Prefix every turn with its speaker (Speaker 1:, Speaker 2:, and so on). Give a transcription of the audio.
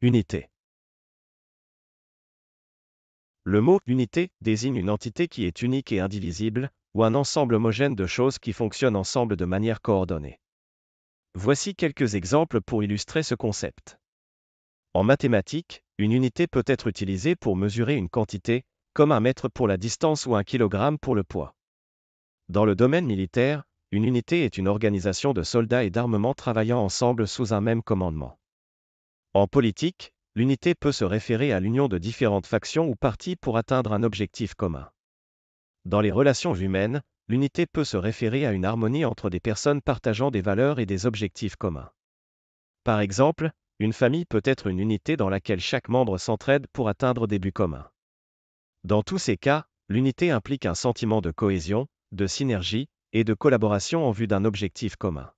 Speaker 1: Unité.
Speaker 2: Le mot unité désigne une entité qui est unique et indivisible, ou un ensemble homogène de choses qui fonctionnent ensemble de manière coordonnée. Voici quelques exemples pour illustrer ce concept. En mathématiques, une unité peut être utilisée pour mesurer une quantité, comme un mètre pour la distance ou un kilogramme pour le poids. Dans le domaine militaire, une unité est une organisation de soldats et d'armements travaillant ensemble sous un même commandement. En politique, l'unité peut se référer à l'union de différentes factions ou partis pour atteindre un objectif commun. Dans les relations humaines, l'unité peut se référer à une harmonie entre des personnes partageant des valeurs et des objectifs communs. Par exemple, une famille peut être une unité dans laquelle chaque membre s'entraide pour atteindre des buts communs. Dans tous ces cas, l'unité implique un sentiment de cohésion, de synergie et de collaboration en vue d'un objectif commun.